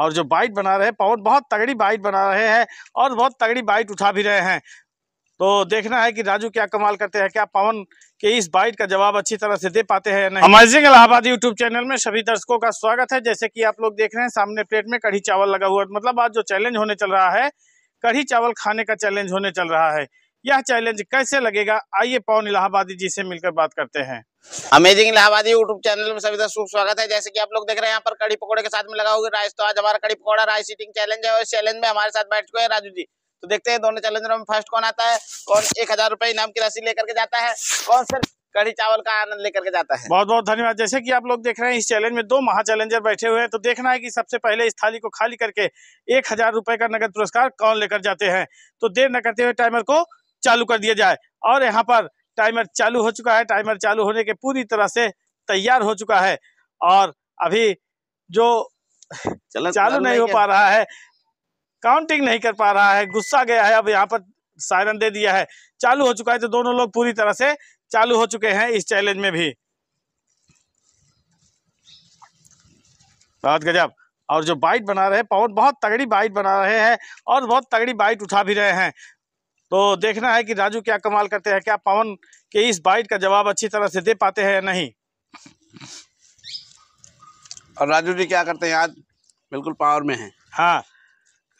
और जो बाइट बना रहे हैं पवन बहुत तगड़ी बाइट बना रहे हैं और बहुत तगड़ी बाइट उठा भी रहे हैं तो देखना है कि राजू क्या कमाल करते हैं क्या पवन के इस बाइट का जवाब अच्छी तरह से दे पाते हैं नहीं अमेजिंग इलाहाबाद यूट्यूब चैनल में सभी दर्शकों का स्वागत है जैसे कि आप लोग देख रहे हैं सामने प्लेट में कढ़ी चावल लगा हुआ मतलब आज जो चैलेंज होने चल रहा है कढ़ी चावल खाने का चैलेंज होने चल रहा है यह चैलेंज कैसे लगेगा आइए पवन इलाहाबादी जी से मिलकर बात करते हैं अमेजिंग इलाहाबादी यूट्यूब चैनल में सभी दर्शक स्वागत है जैसे कि आप लोग देख रहे हैं यहाँ पर कड़ी पकौड़े के साथ में लगा हुआ राइस तो आज हमारा कड़ी पकौड़ा राइस सीटिंग चैलेंज है और इस चैलेंज में हमारे साथ बैठ चुके हैं राजू जी तो देखते हैं दोनों चैलेंजरों में फर्स्ट कौन आता है कौन एक हजार रुपए इनाम की राशि लेकर के जाता है कौन सर कढ़ी चावल का आनंद लेकर के जाता है बहुत बहुत धन्यवाद जैसे कि आप लोग देख रहे हैं इस चैलेंज में दो महा चैलेंजर बैठे हुए हैं तो देखना है कि सबसे पहले इस थाली को खाली करके एक हजार रुपए का नगद पुरस्कार कौन लेकर जाते हैं तो देर न करते हुए टाइमर को चालू कर दिया जाए और यहाँ पर टाइमर चालू हो चुका है टाइमर चालू होने के पूरी तरह से तैयार हो चुका है और अभी जो चालू, नहीं, नहीं हो पा रहा है काउंटिंग नहीं कर पा रहा है गुस्सा गया है अब यहाँ पर सायरन दे दिया है चालू हो चुका है तो दोनों लोग पूरी तरह से चालू हो चुके हैं इस चैलेंज में भी बहुत गजब और जो बाइट बना रहे हैं पवन बहुत तगड़ी बाइट बना रहे हैं और बहुत तगड़ी बाइट उठा भी रहे हैं तो देखना है कि राजू क्या कमाल करते हैं क्या पवन के इस बाइट का जवाब अच्छी तरह से दे पाते हैं या नहीं और राजू जी क्या करते हैं आज बिल्कुल पावर में हैं हाँ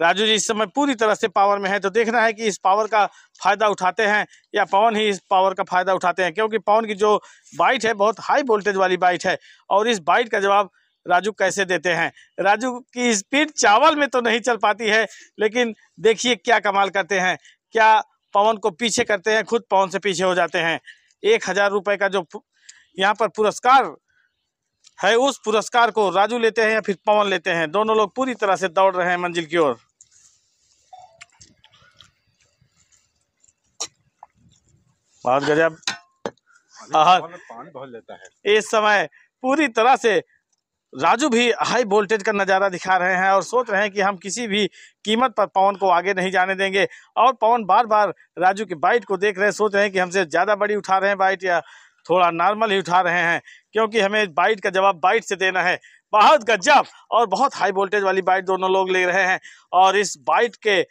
राजू जी इस समय पूरी तरह से पावर में है तो देखना है कि इस पावर का फायदा उठाते हैं या पवन ही इस पावर का फायदा उठाते हैं क्योंकि पवन की जो बाइट है बहुत हाई वोल्टेज वाली बाइट है और इस बाइट का जवाब राजू कैसे देते हैं राजू की स्पीड चावल में तो नहीं चल पाती है लेकिन देखिए क्या कमाल करते हैं क्या पवन को पीछे करते हैं खुद पवन से पीछे हो जाते हैं एक हजार रुपये का जो यहाँ पर पुरस्कार है उस पुरस्कार को राजू लेते हैं या फिर पवन लेते हैं दोनों लोग पूरी तरह से दौड़ रहे हैं मंजिल की ओर बहुत गजब पानी बहुत लेता है इस समय पूरी तरह से राजू भी हाई वोल्टेज का नज़ारा दिखा रहे हैं और सोच रहे हैं कि हम किसी भी कीमत पर पवन को आगे नहीं जाने देंगे और पवन बार बार राजू की बाइट को देख रहे हैं सोच रहे हैं कि हमसे ज़्यादा बड़ी उठा रहे हैं बाइट या थोड़ा नॉर्मल ही उठा रहे हैं क्योंकि हमें बाइट का जवाब बाइट से देना है बहुत गजब और बहुत हाई वोल्टेज वाली बाइट दोनों लोग ले रहे हैं और इस बाइट के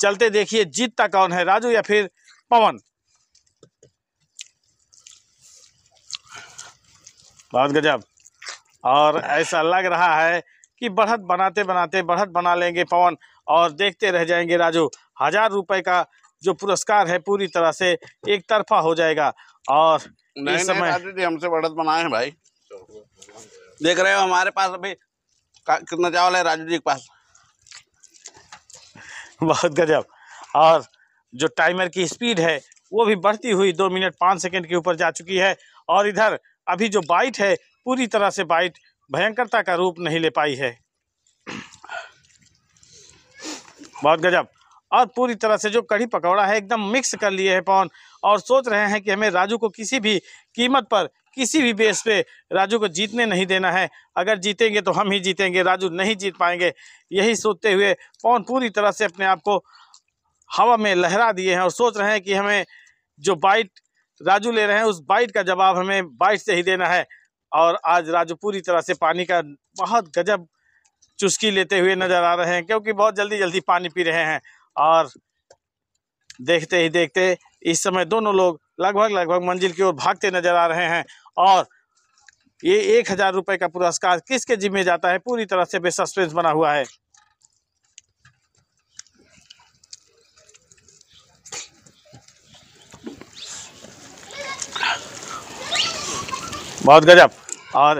चलते देखिए जीतता कौन है राजू या फिर पवन बहुत गजब और ऐसा लग रहा है कि बढ़त बनाते बनाते बढ़त बना लेंगे पवन और देखते रह जाएंगे राजू हजार रुपए का जो पुरस्कार है पूरी तरह से एक तरफा हो जाएगा और इस समय हमसे बढ़त बनाए हैं भाई देख रहे हो हमारे पास अभी कितना चावल है राजू जी के पास बहुत गजब और जो टाइमर की स्पीड है वो भी बढ़ती हुई दो मिनट पाँच सेकंड के ऊपर जा चुकी है और इधर अभी जो बाइट है पूरी तरह से बाइट भयंकरता का रूप नहीं ले पाई है बहुत गजब और पूरी तरह से जो कढ़ी पकौड़ा है एकदम मिक्स कर लिए है पवन और सोच रहे हैं कि हमें राजू को किसी भी कीमत पर किसी भी बेस पे राजू को जीतने नहीं देना है अगर जीतेंगे तो हम ही जीतेंगे राजू नहीं जीत पाएंगे यही सोचते हुए पवन पूरी तरह से अपने आप को हवा में लहरा दिए हैं और सोच रहे हैं कि हमें जो बाइट राजू ले रहे हैं उस बाइट का जवाब हमें बाइट से ही देना है और आज राजू पूरी तरह से पानी का बहुत गजब चुस्की लेते हुए नज़र आ रहे हैं क्योंकि बहुत जल्दी जल्दी पानी पी रहे हैं और देखते ही देखते इस समय दोनों लोग लगभग लगभग मंजिल की ओर भागते नजर आ रहे हैं और ये एक हज़ार रुपये का पुरस्कार किसके जिम्मे जाता है पूरी तरह से बेसस्पेंस बना हुआ है बहुत गजब और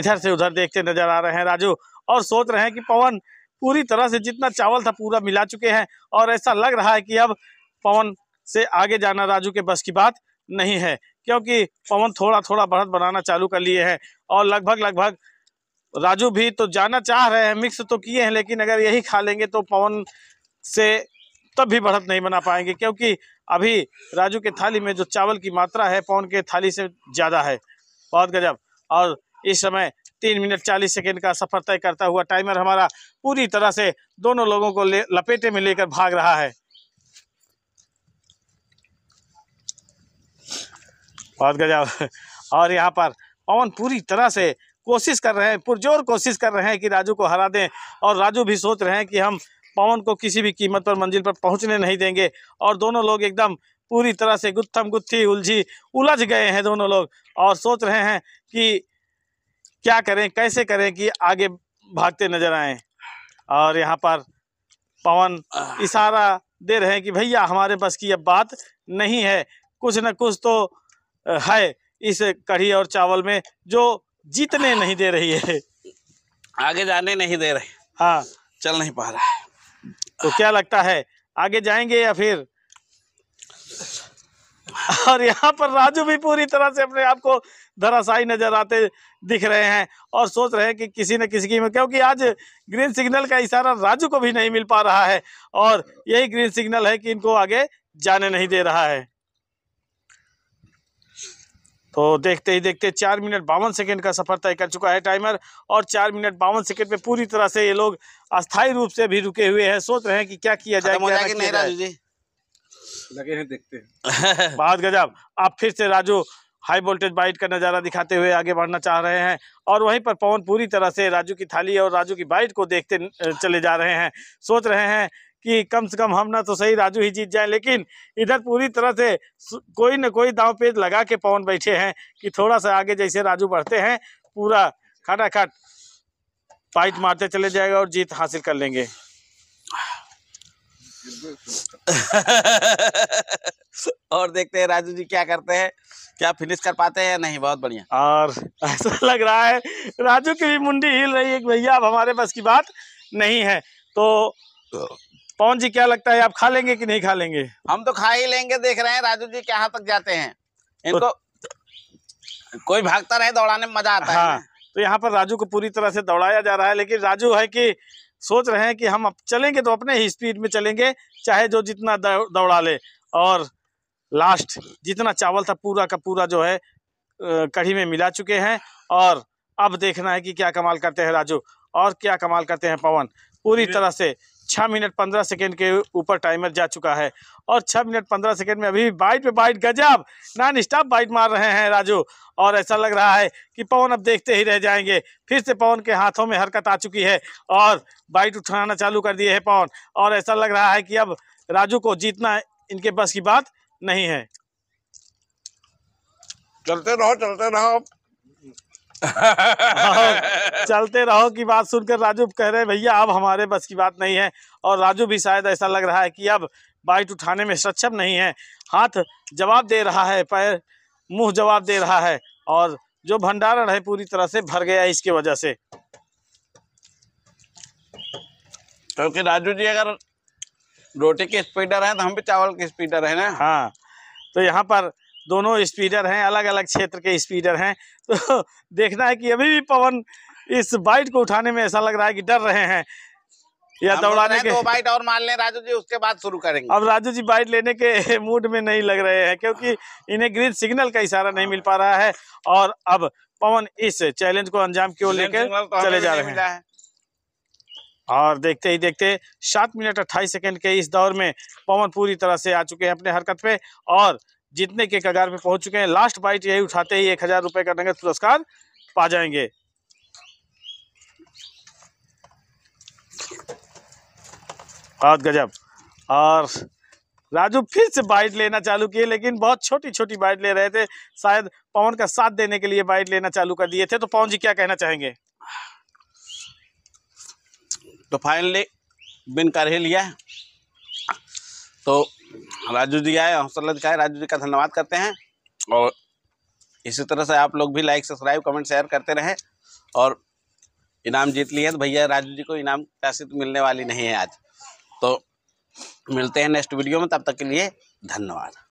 इधर से उधर देखते नजर आ रहे हैं राजू और सोच रहे हैं कि पवन पूरी तरह से जितना चावल था पूरा मिला चुके हैं और ऐसा लग रहा है कि अब पवन से आगे जाना राजू के बस की बात नहीं है क्योंकि पवन थोड़ा थोड़ा बढ़त बनाना चालू कर लिए हैं और लगभग लगभग राजू भी तो जाना चाह रहे हैं मिक्स तो किए हैं लेकिन अगर यही खा लेंगे तो पवन से तब भी बढ़त नहीं बना पाएंगे क्योंकि अभी राजू के थाली में जो चावल की मात्रा है पवन के थाली से ज़्यादा है बहुत गजब और इस समय तीन मिनट चालीस सेकेंड का सफर तय करता हुआ टाइमर हमारा पूरी तरह से दोनों लोगों को ले, लपेटे में लेकर भाग रहा है बहुत गजब और यहाँ पर पवन पूरी तरह से कोशिश कर रहे हैं पुरजोर कोशिश कर रहे हैं कि राजू को हरा दें और राजू भी सोच रहे हैं कि हम पवन को किसी भी कीमत पर मंजिल पर पहुंचने नहीं देंगे और दोनों लोग एकदम पूरी तरह से गुत्थम गुत्थी उलझी उलझ गए हैं दोनों लोग और सोच रहे हैं कि क्या करें कैसे करें कि आगे भागते नजर आए और यहाँ पर पवन इशारा दे रहे हैं कि भैया हमारे बस की अब बात नहीं है कुछ न कुछ तो है इस कढ़ी और चावल में जो जीतने नहीं दे रही है आगे जाने नहीं दे रहे हाँ चल नहीं पा रहा है तो क्या लगता है आगे जाएंगे या फिर और यहाँ पर राजू भी पूरी तरह से अपने आप को धराशाई नजर आते दिख रहे हैं और सोच रहे हैं कि किसी न किसी की क्योंकि आज ग्रीन सिग्नल का इशारा राजू को भी नहीं मिल पा रहा है और यही ग्रीन सिग्नल है कि इनको आगे जाने नहीं दे रहा है तो देखते ही देखते चार मिनट बावन सेकंड का सफर तय कर चुका है टाइमर और चार मिनट बावन सेकंड में पूरी तरह से ये लोग अस्थायी रूप से भी रुके हुए हैं सोच रहे हैं कि क्या किया जाए क्या नहीं राजू जी लगे हैं देखते हैं बहुत गजब आप फिर से राजू हाई वोल्टेज बाइट का नज़ारा दिखाते हुए आगे बढ़ना चाह रहे हैं और वहीं पर पवन पूरी तरह से राजू की थाली और राजू की बाइट को देखते चले जा रहे हैं सोच रहे हैं कि कम से कम हम ना तो सही राजू ही जीत जाए लेकिन इधर पूरी तरह से कोई ना कोई दाव पेज लगा के पवन बैठे हैं कि थोड़ा सा आगे जैसे राजू बढ़ते हैं पूरा खटाखट बाइट मारते चले जाएगा और जीत हासिल कर लेंगे और देखते हैं राजू जी क्या करते हैं क्या फिनिश कर पाते हैं नहीं बहुत बढ़िया और ऐसा लग रहा है राजू की भी मुंडी हिल रही है भैया अब हमारे पास की बात नहीं है तो पवन जी क्या लगता है आप खा लेंगे कि नहीं खा लेंगे हम तो खा ही लेंगे देख रहे हैं राजू जी क्या तक जाते हैं इनको तो, कोई भागता रहे दौड़ाने में मजा आता हाँ, है तो यहाँ पर राजू को पूरी तरह से दौड़ाया जा रहा है लेकिन राजू है की सोच रहे हैं कि हम अब चलेंगे तो अपने ही स्पीड में चलेंगे चाहे जो जितना दौड़ा ले और लास्ट जितना चावल था पूरा का पूरा जो है कढ़ी में मिला चुके हैं और अब देखना है कि क्या कमाल करते हैं राजू और क्या कमाल करते हैं पवन पूरी तरह से छः मिनट पंद्रह सेकेंड के ऊपर टाइमर जा चुका है और छः मिनट पंद्रह सेकेंड में अभी बाइट पे बाइट गजब नॉन स्टॉप बाइट मार रहे हैं राजू और ऐसा लग रहा है कि पवन अब देखते ही रह जाएंगे फिर से पवन के हाथों में हरकत आ चुकी है और बाइट उठाना चालू कर दिए है पवन और ऐसा लग रहा है कि अब राजू को जीतना इनके बस की बात नहीं है चलते रहो चलते रहो चलते रहो की बात सुनकर राजू कह रहे भैया अब हमारे बस की बात नहीं है और राजू भी शायद ऐसा लग रहा है कि अब बाइट उठाने में सक्षम नहीं है हाथ जवाब दे रहा है पैर मुंह जवाब दे रहा है और जो भंडारण है पूरी तरह से भर गया इसके वजह से क्योंकि तो राजू जी अगर रोटी के स्पीडर हैं तो हम भी चावल के स्पीडर हैं ना हाँ तो यहाँ पर दोनों स्पीडर हैं अलग अलग क्षेत्र के स्पीडर हैं तो देखना है कि अभी भी पवन इस बाइट को उठाने में ऐसा लग रहा है कि डर रहे हैं या दौड़ाने के बाइट और मान लें राजू जी उसके बाद शुरू करेंगे अब राजू जी बाइट लेने के मूड में नहीं लग रहे हैं क्योंकि इन्हें ग्रीन सिग्नल का इशारा नहीं मिल पा रहा है और अब पवन इस चैलेंज को अंजाम की ओर लेकर तो चले जा रहे हैं और देखते ही देखते सात मिनट अट्ठाईस सेकंड के इस दौर में पवन पूरी तरह से आ चुके हैं अपने हरकत पे और जीतने के कगार पे पहुंच चुके हैं लास्ट बाइट यही उठाते ही एक हजार रुपए का नगद पुरस्कार पा जाएंगे बहुत गजब और राजू फिर से बाइट लेना चालू किए लेकिन बहुत छोटी छोटी बाइट ले रहे थे शायद पवन का साथ देने के लिए बाइट लेना चालू कर दिए थे तो पवन जी क्या कहना चाहेंगे तो फाइनली बिन कर ही लिया तो राजू जी आए जी दिखाए राजू जी का धन्यवाद करते हैं और इसी तरह से आप लोग भी लाइक सब्सक्राइब कमेंट शेयर करते रहें और इनाम जीत लिए तो भैया राजू जी को इनाम राशि तो मिलने वाली नहीं है आज तो मिलते हैं नेक्स्ट वीडियो में तब तक के लिए धन्यवाद